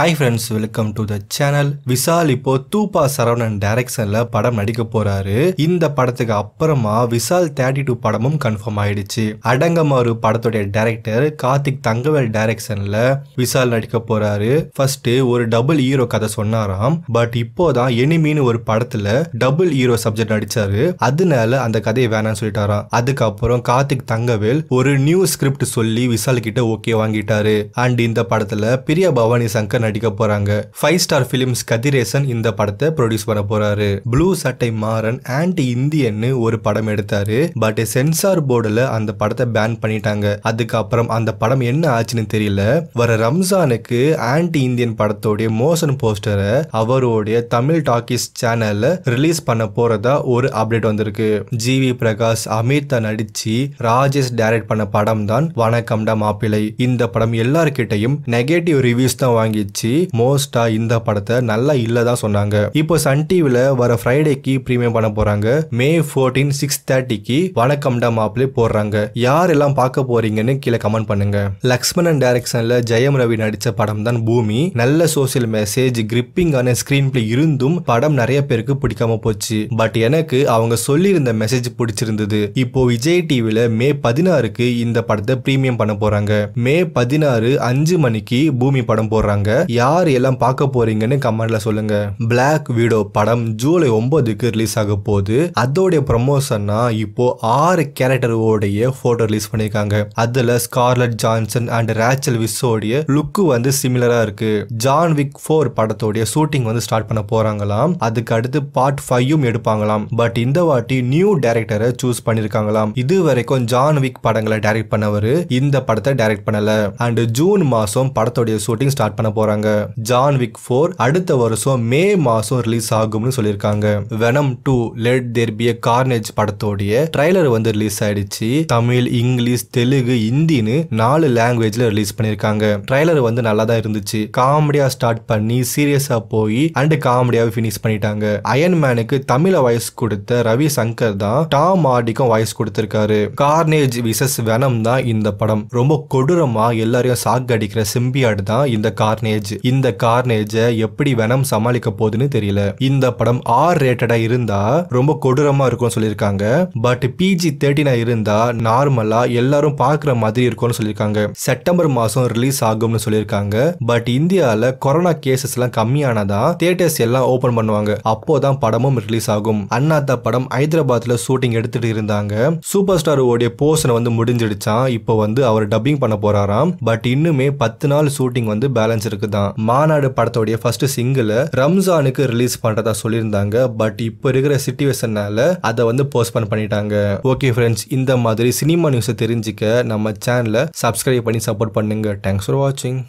hi friends welcome to the channel Vishal இப்போ தூபா சரவணன் டைரக்ஷன்ல படம் நடிக்க போறாரு இந்த படத்துக்கு அப்புறமா விஷால் தேர்ட்டி டூ படமும் கன்ஃபார்ம் ஆயிடுச்சு அடங்கமாறு படத்துடைய டைரக்டர் கார்த்திக் தங்கவேல் டைரக்ஷன்ல விஷால் நடிக்க போறாரு ஃபர்ஸ்ட் ஒரு டபுள் ஹீரோ கதை சொன்னாராம் பட் இப்போதான் எனிமின்னு ஒரு படத்துல டபுள் ஹீரோ சப்ஜெக்ட் நடிச்சாரு அதனால அந்த கதையை வேணாம்னு சொல்லிட்டாராம் அதுக்கப்புறம் கார்த்திக் தங்கவேல் ஒரு நியூ ஸ்கிரிப்ட் சொல்லி விஷால் கிட்ட ஓகே வாங்கிட்டாரு அண்ட் இந்த படத்துல பிரியா பவானி சங்கர் நடிக்க போறாங்க ஃபைவ் ஸ்டார் பிலிம்ஸ் கதிரேசன் இந்த படத்தை ப்ரொடியூஸ் பண்ண போறாரு ப்ளூ சட்டை மாறன் ஆன்டி இந்தியன்னு ஒரு படம் எடுத்தாரு பட் சென்சார் போர்டுல அந்த படத்தை பேன் பண்ணிட்டாங்க அதுக்கப்புறம் அந்த படம் என்ன ஆச்சுன்னு தெரியல வர ரம்ஜானுக்கு ஆன்டி இந்தியன் படத்தோடைய மோஷன் போஸ்டரை அவருடைய தமிழ் டாக்கிஸ் சேனல்ல ரிலீஸ் பண்ண போறதா ஒரு அப்டேட் வந்திருக்கு ஜி வி பிரகாஷ் அமிர்தா நடிச்சு ராஜேஷ் டைரக்ட் பண்ண படம் தான் வணக்கம்டா மாப்பிளை இந்த படம் எல்லார்கிட்டையும் நெகட்டிவ் ரிவ்யூஸ் தான் வாங்கிச்சு வச்சு மோஸ்டா இந்த படத்தை நல்லா இல்லதான் சொன்னாங்க இப்போ சன் டிவில வர ஃப்ரைடேக்கு ப்ரீமியம் பண்ண போறாங்க மே ஃபோர்டீன் சிக்ஸ் தேர்ட்டிக்கு வணக்கம் டா மாப்பிளே போடுறாங்க யாரெல்லாம் பார்க்க போறீங்கன்னு கீழே கமெண்ட் பண்ணுங்க லக்ஷ்மணன் டைரக்ஷன்ல ஜெயம் ரவி நடிச்ச படம் தான் பூமி நல்ல சோசியல் மெசேஜ் கிரிப்பிங்கான ஸ்கிரீன் பிளே இருந்தும் படம் நிறைய பேருக்கு பிடிக்காம போச்சு பட் எனக்கு அவங்க சொல்லியிருந்த மெசேஜ் பிடிச்சிருந்தது இப்போ விஜய் டிவில மே பதினாறுக்கு இந்த படத்தை ப்ரீமியம் பண்ண போறாங்க மே பதினாறு அஞ்சு மணிக்கு பூமி படம் போடுறாங்க யார் எல்லாம் பார்க்க போறீங்கன்னு கமெண்ட்ல சொல்லுங்க பிளாக் வீடோ படம் ஜூலை ஒன்பதுக்கு ரிலீஸ் ஆக போகுது அதோடைய ப்ரமோஷன்னா இப்போ ஆறு கேரக்டரோடைய போட்டோ ரிலீஸ் பண்ணியிருக்காங்க அதுல ஸ்கார்லட் ஜான்சன் அண்ட் ரேச்சல் விஸ்ஸோடைய லுக்கு வந்து சிமிலரா இருக்கு ஜான் விக் ஃபோர் படத்தோடைய ஷூட்டிங் வந்து ஸ்டார்ட் பண்ண போறாங்களாம் அதுக்கு அடுத்து பார்ட் ஃபைவும் எடுப்பாங்களாம் பட் இந்த வாட்டி நியூ டேரக்டரை சூஸ் பண்ணிருக்காங்களாம் இது வரைக்கும் ஜான் விக் படங்களை டைரக்ட் பண்ணவர் இந்த படத்தை டைரக்ட் பண்ணல அண்ட் ஜூன் மாசம் படத்தோடைய ஷூட்டிங் ஸ்டார்ட் பண்ண போறாங்க சொல்லியிருக்காங்க ஜான் விக் ஃபோர் அடுத்த வருஷம் மே மாசம் ரிலீஸ் ஆகும்னு சொல்லியிருக்காங்க Venom two let there be Carnage படத்தோடைய ட்ரைலர் வந்து ரிலீஸ் ஆயிடுச்சு தமிழ் இங்கிலீஷ் தெலுங்கு ஹிந்தின்னு நாலு லாங்குவேஜ்ல ரிலீஸ் பண்ணியிருக்காங்க ட்ரைலர் வந்து நல்லா தான் இருந்துச்சு காமெடியா ஸ்டார்ட் பண்ணி சீரியஸா போய் அண்ட் காமெடியாவே ஃபினிஷ் பண்ணிட்டாங்க அயன் மேனுக்கு தமிழ வாய்ஸ் கொடுத்த ரவி சங்கர் தான் டாம் ஆடிக்கும் வாய்ஸ் கொடுத்திருக்காரு கார்னேஜ் விசஸ் வெனம் தான் இந்த படம் ரொம்ப கொடூரமா எல்லாரையும் சாக்கு அடிக்கிற சிம்பியாடு தான் இந்த கார்னேஜ் கார்னேஜ் இந்த கார்னேஜை எப்படி வெனம் சமாளிக்க போகுதுன்னு தெரியல இந்த படம் ஆர் ரேட்டடா இருந்தா ரொம்ப கொடூரமா இருக்கும் சொல்லியிருக்காங்க பட் பிஜி தேர்ட்டினா இருந்தா நார்மலா எல்லாரும் பாக்குற மாதிரி இருக்கும்னு சொல்லியிருக்காங்க செப்டம்பர் மாசம் ரிலீஸ் ஆகும்னு சொல்லியிருக்காங்க பட் இந்தியால கொரோனா கேசஸ் எல்லாம் கம்மியானதா தியேட்டர்ஸ் எல்லாம் ஓபன் பண்ணுவாங்க அப்போதான் படமும் ரிலீஸ் ஆகும் அண்ணாத்தா படம் ஹைதராபாத்ல ஷூட்டிங் எடுத்துட்டு இருந்தாங்க சூப்பர் ஸ்டார் ஓடிய போர்ஷன் வந்து முடிஞ்சிடுச்சான் இப்போ வந்து அவர் டப்பிங் பண்ண போறாராம் பட் இன்னுமே பத்து நாள் ஷூட்டிங் வந்து பேலன்ஸ் இருக்குது தான் மாநாடு படத்தோடைய ஃபர்ஸ்ட் சிங்கிள் ரம்ஜானுக்கு ரிலீஸ் பண்றதா சொல்லியிருந்தாங்க பட் இப்போ இருக்கிற சுச்சுவேஷனால அதை வந்து போஸ்ட்போன் பண்ணிட்டாங்க ஓகே ஃப்ரெண்ட்ஸ் இந்த மாதிரி சினிமா நியூஸை தெரிஞ்சுக்க நம்ம சேனலை சப்ஸ்கிரைப் பண்ணி சப்போர்ட் பண்ணுங்க தேங்க்ஸ் ஃபார் வாட்சிங்